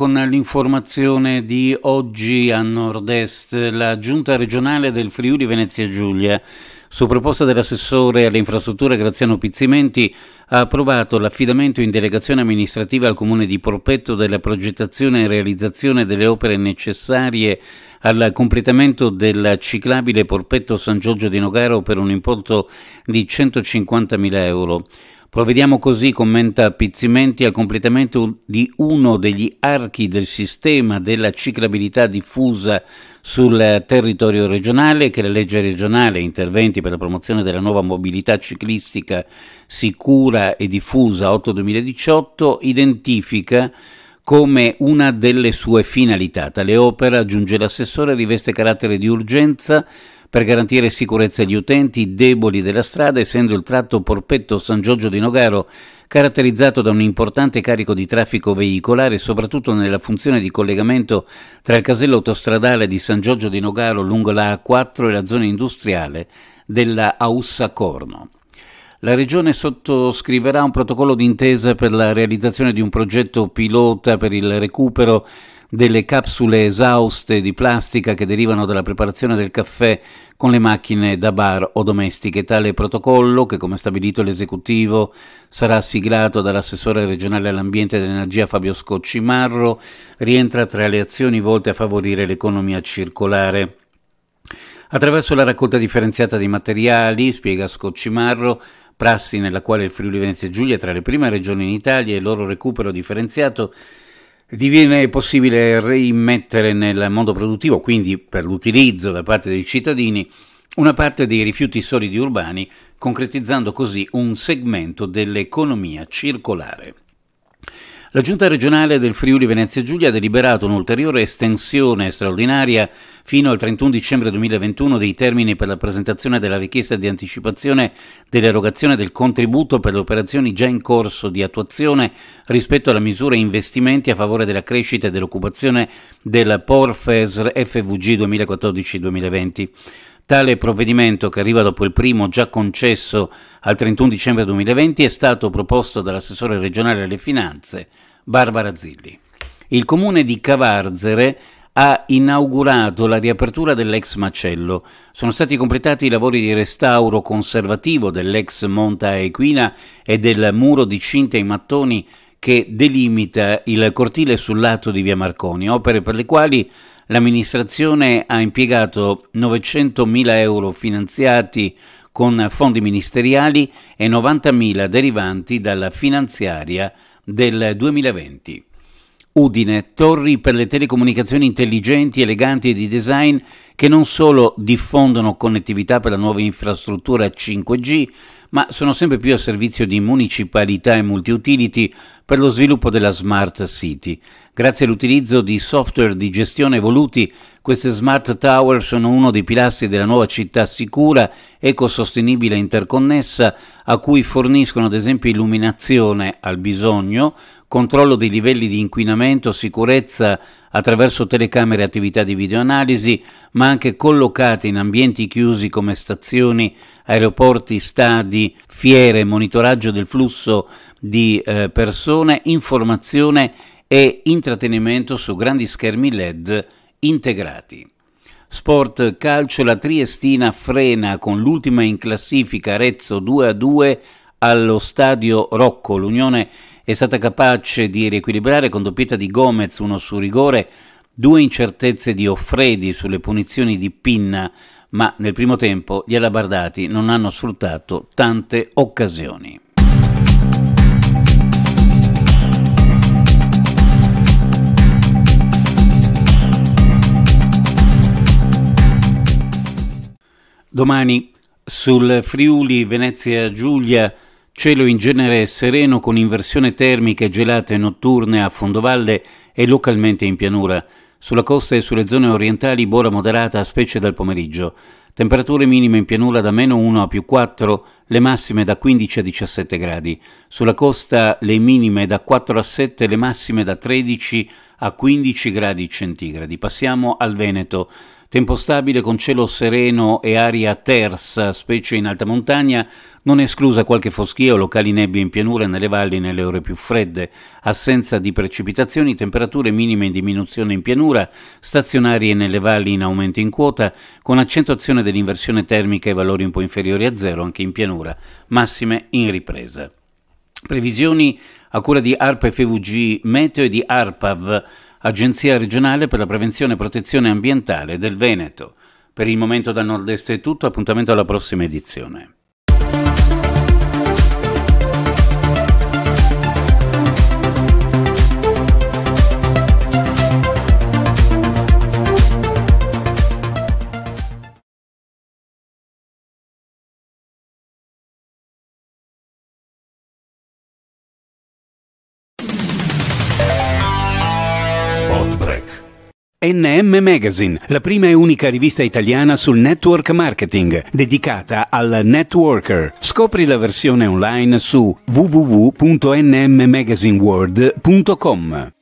con l'informazione di oggi a nord-est, la giunta regionale del Friuli Venezia Giulia su proposta dell'assessore alle infrastrutture Graziano Pizzimenti, ha approvato l'affidamento in delegazione amministrativa al comune di Porpetto della progettazione e realizzazione delle opere necessarie al completamento del ciclabile Porpetto San Giorgio di Nogaro per un importo di 150.000 euro. Provvediamo così, commenta Pizzimenti, al completamento di uno degli archi del sistema della ciclabilità diffusa sul territorio regionale, che la legge regionale interventi per la promozione della nuova mobilità ciclistica sicura e diffusa 8-2018 identifica come una delle sue finalità. Tale opera, aggiunge l'assessore, riveste carattere di urgenza per garantire sicurezza agli utenti deboli della strada, essendo il tratto Porpetto-San Giorgio di Nogaro caratterizzato da un importante carico di traffico veicolare, soprattutto nella funzione di collegamento tra il casello autostradale di San Giorgio di Nogaro lungo la A4 e la zona industriale della Aussa Corno. La Regione sottoscriverà un protocollo d'intesa per la realizzazione di un progetto pilota per il recupero delle capsule esauste di plastica che derivano dalla preparazione del caffè con le macchine da bar o domestiche. Tale protocollo, che come stabilito l'esecutivo sarà siglato dall'assessore regionale all'ambiente ed energia Fabio Scocci Marro, rientra tra le azioni volte a favorire l'economia circolare. Attraverso la raccolta differenziata dei materiali, spiega Scoccimarro, prassi nella quale il Friuli Venezia Giulia è tra le prime regioni in Italia e il loro recupero differenziato diviene possibile reimmettere nel mondo produttivo, quindi per l'utilizzo da parte dei cittadini, una parte dei rifiuti solidi urbani, concretizzando così un segmento dell'economia circolare. La Giunta regionale del Friuli Venezia Giulia ha deliberato un'ulteriore estensione straordinaria fino al 31 dicembre 2021 dei termini per la presentazione della richiesta di anticipazione dell'erogazione del contributo per le operazioni già in corso di attuazione rispetto alla misura investimenti a favore della crescita e dell'occupazione del Porfes FVG 2014-2020. Tale provvedimento, che arriva dopo il primo già concesso al 31 dicembre 2020, è stato proposto dall'assessore regionale alle finanze Barbara Zilli. Il comune di Cavarzere ha inaugurato la riapertura dell'ex macello. Sono stati completati i lavori di restauro conservativo dell'ex monta equina e del muro di cinta e mattoni che delimita il cortile sul lato di via Marconi, opere per le quali L'amministrazione ha impiegato 900.000 euro finanziati con fondi ministeriali e 90.000 derivanti dalla finanziaria del 2020. Udine, torri per le telecomunicazioni intelligenti, eleganti e di design che non solo diffondono connettività per la nuova infrastruttura 5G, ma sono sempre più a servizio di municipalità e multiutility per lo sviluppo della smart city. Grazie all'utilizzo di software di gestione evoluti, queste smart tower sono uno dei pilastri della nuova città sicura, ecosostenibile e interconnessa, a cui forniscono ad esempio illuminazione al bisogno, controllo dei livelli di inquinamento, sicurezza, attraverso telecamere e attività di videoanalisi, ma anche collocate in ambienti chiusi come stazioni, aeroporti, stadi, fiere, monitoraggio del flusso di eh, persone, informazione e intrattenimento su grandi schermi LED integrati. Sport Calcio la Triestina frena con l'ultima in classifica Arezzo 2 a 2 allo stadio Rocco. L'Unione è stata capace di riequilibrare con doppietta di Gomez, uno su rigore, due incertezze di Offredi sulle punizioni di Pinna, ma nel primo tempo gli alabardati non hanno sfruttato tante occasioni. Domani sul Friuli Venezia Giulia Cielo in genere sereno con inversione termica e gelate notturne a fondovalle e localmente in pianura. Sulla costa e sulle zone orientali bora moderata, specie dal pomeriggio. Temperature minime in pianura da meno 1 a più 4, le massime da 15 a 17 gradi. Sulla costa le minime da 4 a 7, le massime da 13 a 15 gradi centigradi. Passiamo al Veneto. Tempo stabile con cielo sereno e aria tersa, specie in alta montagna, non esclusa qualche foschia o locali nebbie in pianura nelle valli nelle ore più fredde. Assenza di precipitazioni, temperature minime in diminuzione in pianura, stazionarie nelle valli in aumento in quota, con accentuazione dell'inversione termica e valori un po' inferiori a zero anche in pianura, massime in ripresa. Previsioni a cura di ARPA FVG Meteo e di ARPAV Agenzia regionale per la prevenzione e protezione ambientale del Veneto. Per il momento da Nord-Est è tutto, appuntamento alla prossima edizione. NM Magazine, la prima e unica rivista italiana sul network marketing, dedicata al networker. Scopri la versione online su www.nmmagazineworld.com.